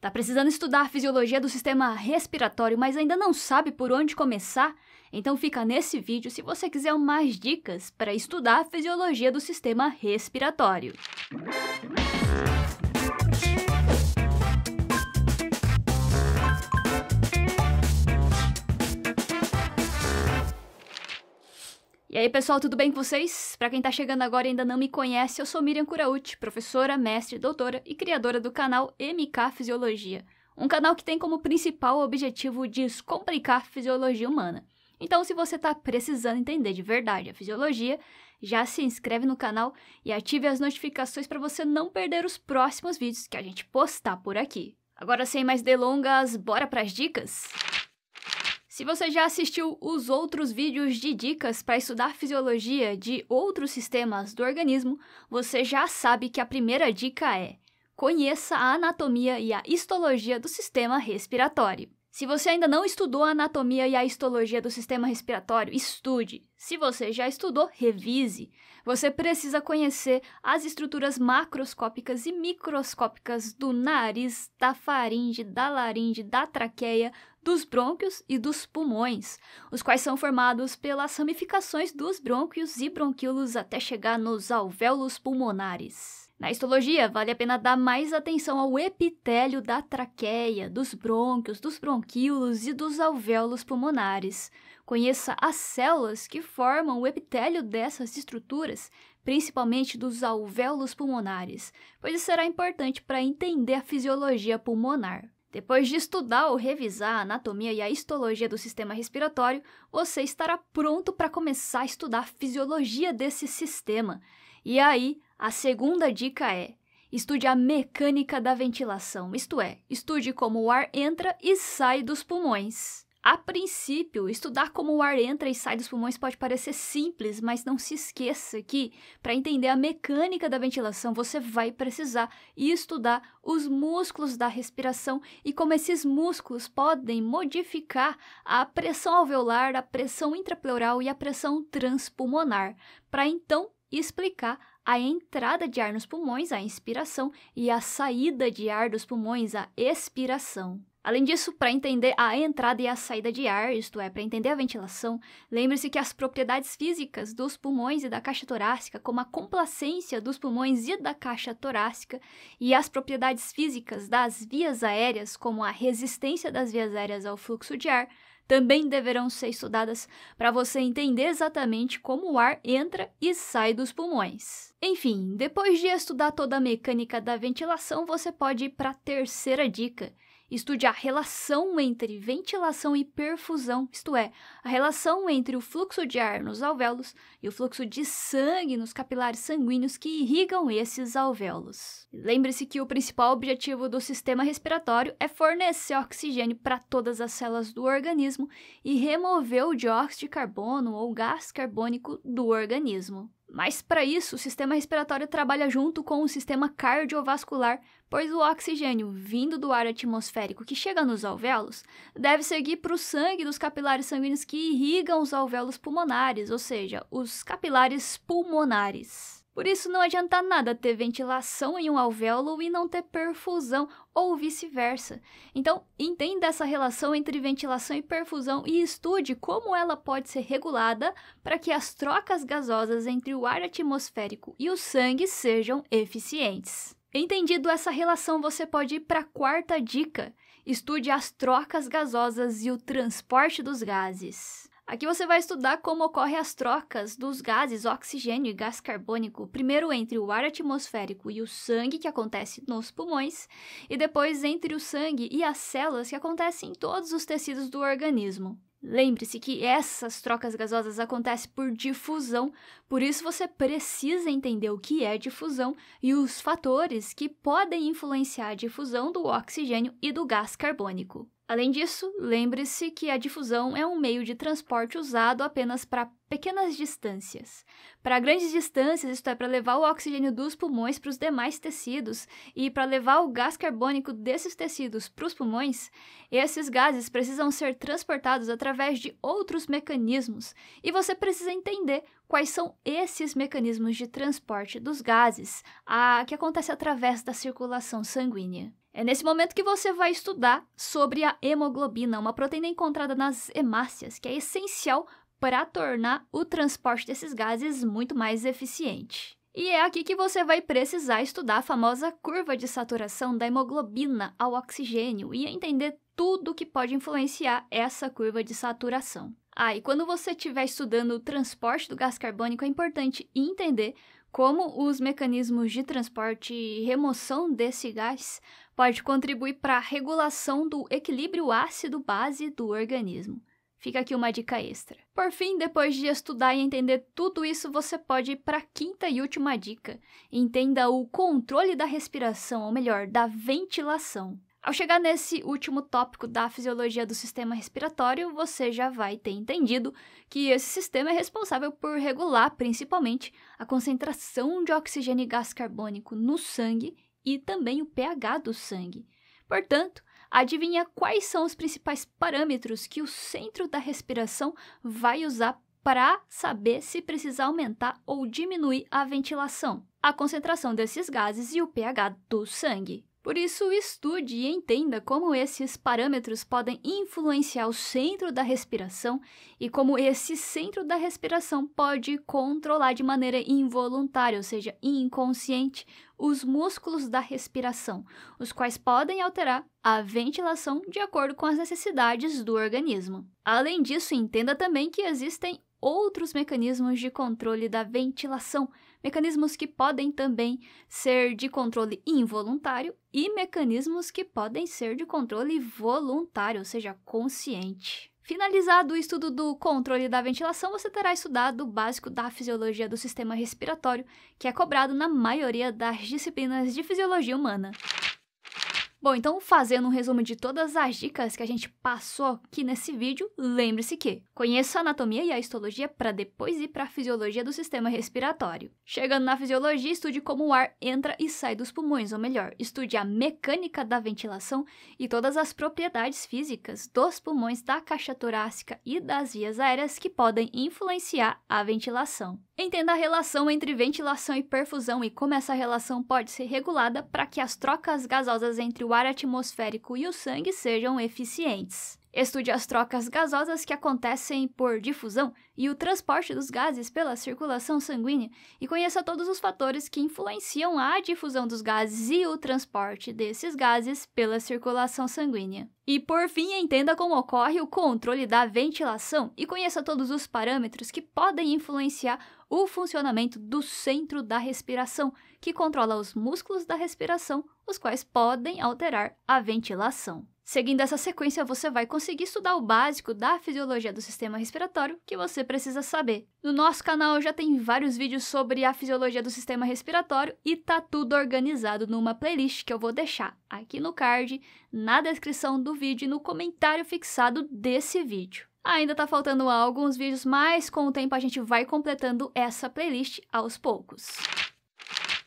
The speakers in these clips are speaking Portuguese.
Tá precisando estudar a fisiologia do sistema respiratório, mas ainda não sabe por onde começar? Então fica nesse vídeo se você quiser mais dicas para estudar a fisiologia do sistema respiratório. E aí, pessoal, tudo bem com vocês? Para quem está chegando agora e ainda não me conhece, eu sou Miriam Curauti, professora, mestre, doutora e criadora do canal MK Fisiologia, um canal que tem como principal objetivo descomplicar a fisiologia humana. Então, se você está precisando entender de verdade a fisiologia, já se inscreve no canal e ative as notificações para você não perder os próximos vídeos que a gente postar por aqui. Agora, sem mais delongas, bora para as dicas? Se você já assistiu os outros vídeos de dicas para estudar fisiologia de outros sistemas do organismo, você já sabe que a primeira dica é: conheça a anatomia e a histologia do sistema respiratório. Se você ainda não estudou a anatomia e a histologia do sistema respiratório, estude. Se você já estudou, revise. Você precisa conhecer as estruturas macroscópicas e microscópicas do nariz, da faringe, da laringe, da traqueia, dos brônquios e dos pulmões, os quais são formados pelas ramificações dos brônquios e bronquíolos até chegar nos alvéolos pulmonares. Na histologia, vale a pena dar mais atenção ao epitélio da traqueia, dos brônquios, dos bronquíolos e dos alvéolos pulmonares. Conheça as células que formam o epitélio dessas estruturas, principalmente dos alvéolos pulmonares, pois isso será importante para entender a fisiologia pulmonar. Depois de estudar ou revisar a anatomia e a histologia do sistema respiratório, você estará pronto para começar a estudar a fisiologia desse sistema. E aí, a segunda dica é: estude a mecânica da ventilação, isto é, estude como o ar entra e sai dos pulmões. A princípio, estudar como o ar entra e sai dos pulmões pode parecer simples, mas não se esqueça que, para entender a mecânica da ventilação, você vai precisar estudar os músculos da respiração e como esses músculos podem modificar a pressão alveolar, a pressão intrapleural e a pressão transpulmonar, para então explicar a entrada de ar nos pulmões, a inspiração, e a saída de ar dos pulmões, a expiração. Além disso, para entender a entrada e a saída de ar, isto é, para entender a ventilação, lembre-se que as propriedades físicas dos pulmões e da caixa torácica, como a complacência dos pulmões e da caixa torácica, e as propriedades físicas das vias aéreas, como a resistência das vias aéreas ao fluxo de ar, também deverão ser estudadas para você entender exatamente como o ar entra e sai dos pulmões. Enfim, depois de estudar toda a mecânica da ventilação, você pode ir para a terceira dica estude a relação entre ventilação e perfusão, isto é, a relação entre o fluxo de ar nos alvéolos e o fluxo de sangue nos capilares sanguíneos que irrigam esses alvéolos. Lembre-se que o principal objetivo do sistema respiratório é fornecer oxigênio para todas as células do organismo e remover o dióxido de carbono ou gás carbônico do organismo. Mas para isso, o sistema respiratório trabalha junto com o sistema cardiovascular, pois o oxigênio vindo do ar atmosférico que chega nos alvéolos deve seguir para o sangue dos capilares sanguíneos que irrigam os alvéolos pulmonares, ou seja, os capilares pulmonares. Por isso não adianta nada ter ventilação em um alvéolo e não ter perfusão ou vice-versa. Então, entenda essa relação entre ventilação e perfusão e estude como ela pode ser regulada para que as trocas gasosas entre o ar atmosférico e o sangue sejam eficientes. Entendido essa relação, você pode ir para a quarta dica. Estude as trocas gasosas e o transporte dos gases. Aqui você vai estudar como ocorrem as trocas dos gases oxigênio e gás carbônico, primeiro entre o ar atmosférico e o sangue que acontece nos pulmões, e depois entre o sangue e as células que acontecem em todos os tecidos do organismo. Lembre-se que essas trocas gasosas acontecem por difusão, por isso você precisa entender o que é difusão e os fatores que podem influenciar a difusão do oxigênio e do gás carbônico. Além disso, lembre-se que a difusão é um meio de transporte usado apenas para pequenas distâncias. Para grandes distâncias, isto é, para levar o oxigênio dos pulmões para os demais tecidos e para levar o gás carbônico desses tecidos para os pulmões, esses gases precisam ser transportados através de outros mecanismos e você precisa entender quais são esses mecanismos de transporte dos gases, a que acontece através da circulação sanguínea. É nesse momento que você vai estudar sobre a hemoglobina, uma proteína encontrada nas hemácias, que é essencial para tornar o transporte desses gases muito mais eficiente. E é aqui que você vai precisar estudar a famosa curva de saturação da hemoglobina ao oxigênio e entender tudo o que pode influenciar essa curva de saturação. Ah, e quando você estiver estudando o transporte do gás carbônico, é importante entender como os mecanismos de transporte e remoção desse gás pode contribuir para a regulação do equilíbrio ácido-base do organismo. Fica aqui uma dica extra. Por fim, depois de estudar e entender tudo isso, você pode ir para a quinta e última dica. Entenda o controle da respiração, ou melhor, da ventilação. Ao chegar nesse último tópico da fisiologia do sistema respiratório, você já vai ter entendido que esse sistema é responsável por regular principalmente a concentração de oxigênio e gás carbônico no sangue e também o pH do sangue. Portanto, adivinha quais são os principais parâmetros que o centro da respiração vai usar para saber se precisa aumentar ou diminuir a ventilação, a concentração desses gases e o pH do sangue. Por isso, estude e entenda como esses parâmetros podem influenciar o centro da respiração e como esse centro da respiração pode controlar de maneira involuntária, ou seja, inconsciente, os músculos da respiração, os quais podem alterar a ventilação de acordo com as necessidades do organismo. Além disso, entenda também que existem outros mecanismos de controle da ventilação, mecanismos que podem também ser de controle involuntário e mecanismos que podem ser de controle voluntário, ou seja, consciente. Finalizado o estudo do controle da ventilação, você terá estudado o básico da fisiologia do sistema respiratório, que é cobrado na maioria das disciplinas de fisiologia humana. Bom, então fazendo um resumo de todas as dicas que a gente passou aqui nesse vídeo, lembre-se que conheça a anatomia e a histologia para depois ir para a fisiologia do sistema respiratório. Chegando na fisiologia, estude como o ar entra e sai dos pulmões, ou melhor, estude a mecânica da ventilação e todas as propriedades físicas dos pulmões, da caixa torácica e das vias aéreas que podem influenciar a ventilação. Entenda a relação entre ventilação e perfusão e como essa relação pode ser regulada para que as trocas gasosas entre o ar atmosférico e o sangue sejam eficientes. Estude as trocas gasosas que acontecem por difusão e o transporte dos gases pela circulação sanguínea e conheça todos os fatores que influenciam a difusão dos gases e o transporte desses gases pela circulação sanguínea. E por fim, entenda como ocorre o controle da ventilação e conheça todos os parâmetros que podem influenciar o funcionamento do centro da respiração, que controla os músculos da respiração, os quais podem alterar a ventilação. Seguindo essa sequência, você vai conseguir estudar o básico da fisiologia do sistema respiratório que você precisa saber. No nosso canal já tem vários vídeos sobre a fisiologia do sistema respiratório e tá tudo organizado numa playlist que eu vou deixar aqui no card, na descrição do vídeo e no comentário fixado desse vídeo. Ainda tá faltando alguns vídeos, mas com o tempo a gente vai completando essa playlist aos poucos.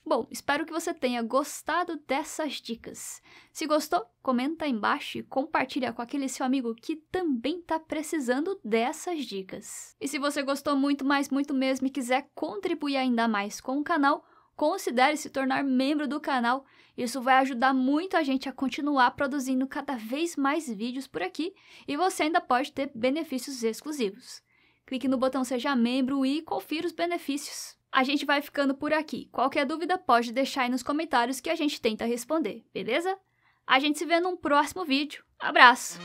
Bom, espero que você tenha gostado dessas dicas. Se gostou, comenta aí embaixo e compartilha com aquele seu amigo que também tá precisando dessas dicas. E se você gostou muito, mais muito mesmo e quiser contribuir ainda mais com o canal, considere se tornar membro do canal. Isso vai ajudar muito a gente a continuar produzindo cada vez mais vídeos por aqui e você ainda pode ter benefícios exclusivos. Clique no botão Seja Membro e confira os benefícios. A gente vai ficando por aqui. Qualquer dúvida pode deixar aí nos comentários que a gente tenta responder, beleza? A gente se vê num próximo vídeo. Abraço!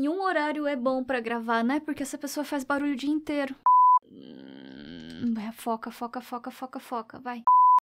nenhum horário é bom para gravar, né? Porque essa pessoa faz barulho o dia inteiro. Hum, foca, foca, foca, foca, foca, vai.